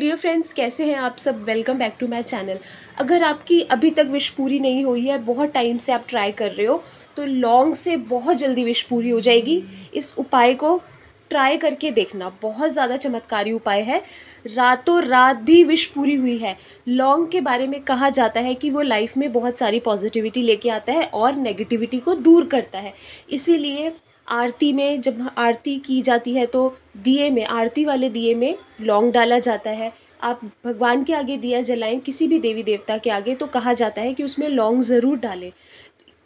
dear friends कैसे हैं आप सब welcome back to my channel अगर आपकी अभी तक विश पूरी नहीं हुई है बहुत टाइम से आप ट्राई कर रहे हो तो लॉन्ग से बहुत जल्दी विश पूरी हो जाएगी इस उपाय को ट्राई करके देखना बहुत ज़्यादा चमत्कारी उपाय है रातों रात भी विश पूरी हुई है लॉन्ग के बारे में कहा जाता है कि वो लाइफ में बहुत सारी पॉजिटिविटी लेके आता है और नेगेटिविटी को दूर करता है इसीलिए आरती में जब आरती की जाती है तो दिए में आरती वाले दिए में लौंग डाला जाता है आप भगवान के आगे दिया जलाएं किसी भी देवी देवता के आगे तो कहा जाता है कि उसमें लौंग ज़रूर डालें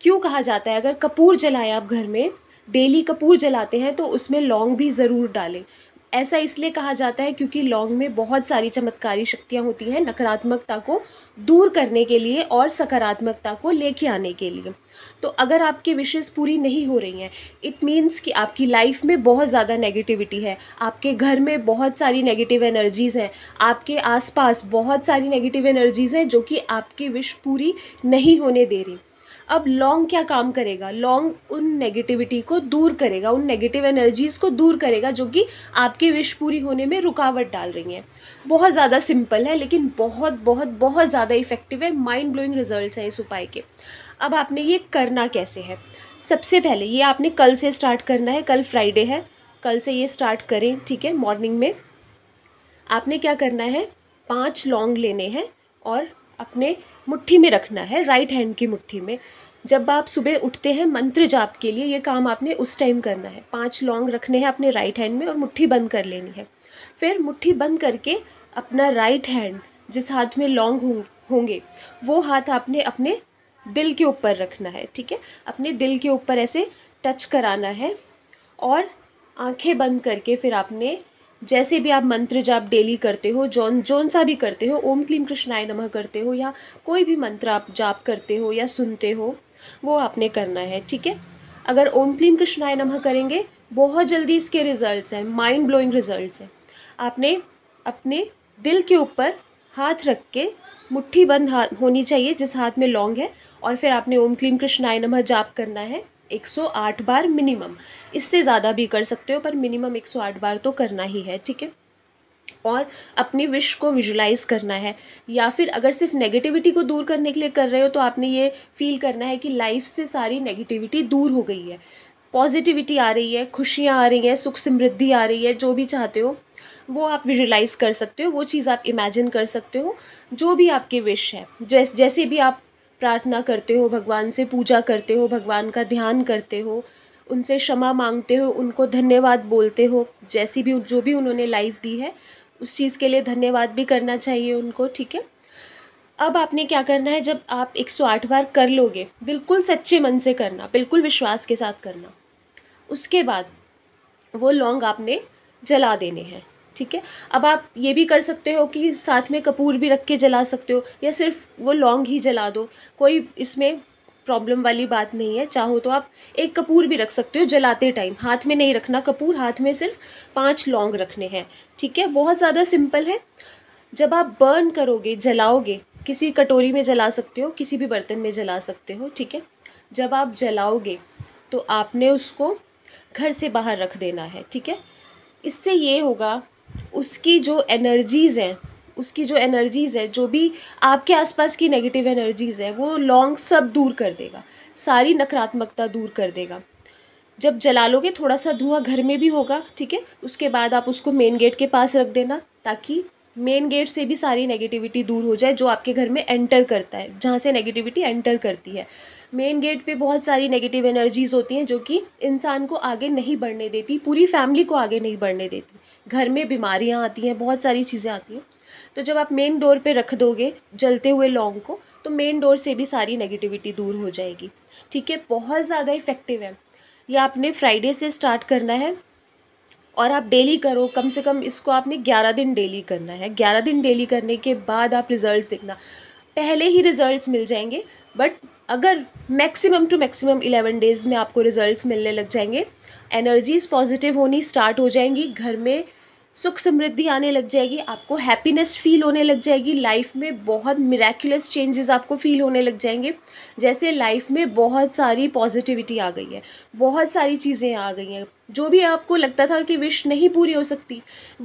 क्यों कहा जाता है अगर कपूर जलाएं आप घर में डेली कपूर जलाते हैं तो उसमें लौंग भी ज़रूर डालें ऐसा इसलिए कहा जाता है क्योंकि लौंग में बहुत सारी चमत्कारी शक्तियाँ होती हैं नकारात्मकता को दूर करने के लिए और सकारात्मकता को लेके आने के लिए तो अगर आपकी विशेज़ पूरी नहीं हो रही हैं इट मीन्स कि आपकी लाइफ में बहुत ज़्यादा नेगेटिविटी है आपके घर में बहुत सारी नेगेटिव एनर्जीज़ हैं आपके आसपास बहुत सारी नेगेटिव एनर्जीज़ हैं जो कि आपकी विश पूरी नहीं होने दे रही अब लॉन्ग क्या काम करेगा लॉन्ग उन नेगेटिविटी को दूर करेगा उन नेगेटिव एनर्जीज़ को दूर करेगा जो कि आपकी विश पूरी होने में रुकावट डाल रही हैं बहुत ज़्यादा सिंपल है लेकिन बहुत बहुत बहुत ज़्यादा इफेक्टिव है माइंड ब्लोइंग रिजल्ट हैं इस उपाय के अब आपने ये करना कैसे है सबसे पहले ये आपने कल से स्टार्ट करना है कल फ्राइडे है कल से ये स्टार्ट करें ठीक है मॉर्निंग में आपने क्या करना है पाँच लॉन्ग लेने हैं और अपने मुट्ठी में रखना है राइट हैंड की मुट्ठी में जब आप सुबह उठते हैं मंत्र जाप के लिए ये काम आपने उस टाइम करना है पांच लौंग रखने हैं अपने राइट हैंड में और मुट्ठी बंद कर लेनी है फिर मुट्ठी बंद करके अपना राइट हैंड जिस हाथ में लौंग होंगे वो हाथ आपने अपने दिल के ऊपर रखना है ठीक है अपने दिल के ऊपर ऐसे टच कराना है और आंखें बंद करके फिर आपने जैसे भी आप मंत्र जाप डेली करते हो जौन जौन सा भी करते हो ओम क्लीम कृष्णाय नमः करते हो या कोई भी मंत्र आप जाप करते हो या सुनते हो वो आपने करना है ठीक है अगर ओम क्लीम कृष्णाय नमः करेंगे बहुत जल्दी इसके रिजल्ट्स हैं माइंड ब्लोइंग रिजल्ट्स हैं आपने अपने दिल के ऊपर हाथ रख के मुट्ठी बंद हाँ, होनी चाहिए जिस हाथ में लॉन्ग है और फिर आपने ओम क्लीम कृष्णाय नमः जाप करना है 108 बार मिनिमम इससे ज़्यादा भी कर सकते हो पर मिनिमम 108 बार तो करना ही है ठीक है और अपनी विश को विजुलाइज़ करना है या फिर अगर सिर्फ नेगेटिविटी को दूर करने के लिए कर रहे हो तो आपने ये फील करना है कि लाइफ से सारी नेगेटिविटी दूर हो गई है पॉजिटिविटी आ रही है खुशियाँ आ रही हैं सुख समृद्धि आ रही है जो भी चाहते हो वो आप विजुलाइज़ कर सकते हो वो चीज़ आप इमेजिन कर सकते हो जो भी आपकी विश है जैस जैसे भी आप प्रार्थना करते हो भगवान से पूजा करते हो भगवान का ध्यान करते हो उनसे क्षमा मांगते हो उनको धन्यवाद बोलते हो जैसी भी जो भी उन्होंने लाइफ दी है उस चीज़ के लिए धन्यवाद भी करना चाहिए उनको ठीक है अब आपने क्या करना है जब आप 108 बार कर लोगे बिल्कुल सच्चे मन से करना बिल्कुल विश्वास के साथ करना उसके बाद वो लौंग आपने जला देने हैं ठीक है अब आप ये भी कर सकते हो कि साथ में कपूर भी रख के जला सकते हो या सिर्फ वो लौंग ही जला दो कोई इसमें प्रॉब्लम वाली बात नहीं है चाहो तो आप एक कपूर भी रख सकते हो जलाते टाइम हाथ में नहीं रखना कपूर हाथ में सिर्फ पांच लौंग रखने हैं ठीक है बहुत ज़्यादा सिंपल है जब आप बर्न करोगे जलाओगे किसी कटोरी में जला सकते हो किसी भी बर्तन में जला सकते हो ठीक है जब आप जलाओगे तो आपने उसको घर से बाहर रख देना है ठीक है इससे ये होगा उसकी जो एनर्जीज़ हैं उसकी जो एनर्जीज़ है जो भी आपके आसपास की नेगेटिव एनर्जीज़ है वो लॉन्ग सब दूर कर देगा सारी नकारात्मकता दूर कर देगा जब जला लोगे थोड़ा सा धुआं घर में भी होगा ठीक है उसके बाद आप उसको मेन गेट के पास रख देना ताकि मेन गेट से भी सारी नेगेटिविटी दूर हो जाए जो आपके घर में एंटर करता है जहाँ से नेगेटिविटी एंटर करती है मेन गेट पे बहुत सारी नेगेटिव एनर्जीज़ होती हैं जो कि इंसान को आगे नहीं बढ़ने देती पूरी फैमिली को आगे नहीं बढ़ने देती घर में बीमारियाँ आती हैं बहुत सारी चीज़ें आती हैं तो जब आप मेन डोर पे रख दोगे जलते हुए लौंग को तो मेन डोर से भी सारी नेगेटिविटी दूर हो जाएगी ठीक है बहुत ज़्यादा इफ़ेक्टिव है यह आपने फ्राइडे से स्टार्ट करना है और आप डेली करो कम से कम इसको आपने ग्यारह दिन डेली करना है ग्यारह दिन डेली करने के बाद आप रिज़ल्ट देखना पहले ही रिज़ल्ट मिल जाएंगे बट अगर maximum to maximum eleven days में आपको रिज़ल्ट मिलने लग जाएंगे एनर्जीज़ पॉजिटिव होनी स्टार्ट हो जाएंगी घर में सुख समृद्धि आने लग जाएगी आपको हैप्पीनेस फील होने लग जाएगी लाइफ में बहुत मिराकुलस चेंजेस आपको फील होने लग जाएंगे जैसे लाइफ में बहुत सारी पॉजिटिविटी आ गई है बहुत सारी चीज़ें आ गई हैं जो भी आपको लगता था कि विश नहीं पूरी हो सकती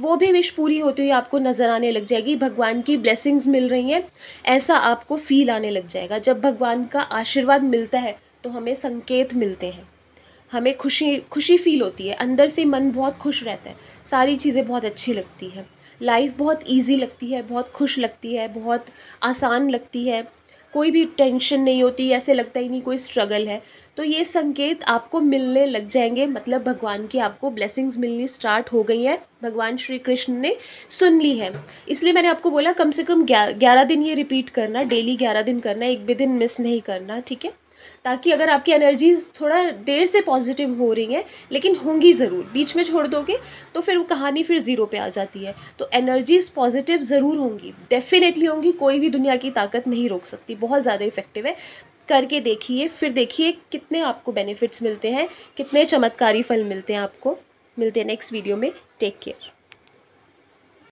वो भी विश पूरी होती हुई आपको नज़र आने लग जाएगी भगवान की ब्लेसिंग्स मिल रही हैं ऐसा आपको फील आने लग जाएगा जब भगवान का आशीर्वाद मिलता है तो हमें संकेत मिलते हैं हमें खुशी खुशी फील होती है अंदर से मन बहुत खुश रहता है सारी चीज़ें बहुत अच्छी लगती हैं लाइफ बहुत इजी लगती है बहुत खुश लगती है बहुत आसान लगती है कोई भी टेंशन नहीं होती ऐसे लगता ही नहीं कोई स्ट्रगल है तो ये संकेत आपको मिलने लग जाएंगे मतलब भगवान की आपको ब्लेसिंग्स मिलनी स्टार्ट हो गई हैं भगवान श्री कृष्ण ने सुन ली है इसलिए मैंने आपको बोला कम से कम ग्यारह दिन ये रिपीट करना डेली ग्यारह दिन करना एक भी दिन मिस नहीं करना ठीक है ताकि अगर आपकी एनर्जीज थोड़ा देर से पॉजिटिव हो रही हैं लेकिन होंगी ज़रूर बीच में छोड़ दोगे तो फिर वो कहानी फिर ज़ीरो पे आ जाती है तो एनर्जीज पॉजिटिव ज़रूर होंगी डेफिनेटली होंगी कोई भी दुनिया की ताकत नहीं रोक सकती बहुत ज़्यादा इफेक्टिव है करके देखिए फिर देखिए कितने आपको बेनिफिट्स मिलते हैं कितने चमत्कारी फल मिलते हैं आपको मिलते हैं नेक्स्ट वीडियो में टेक केयर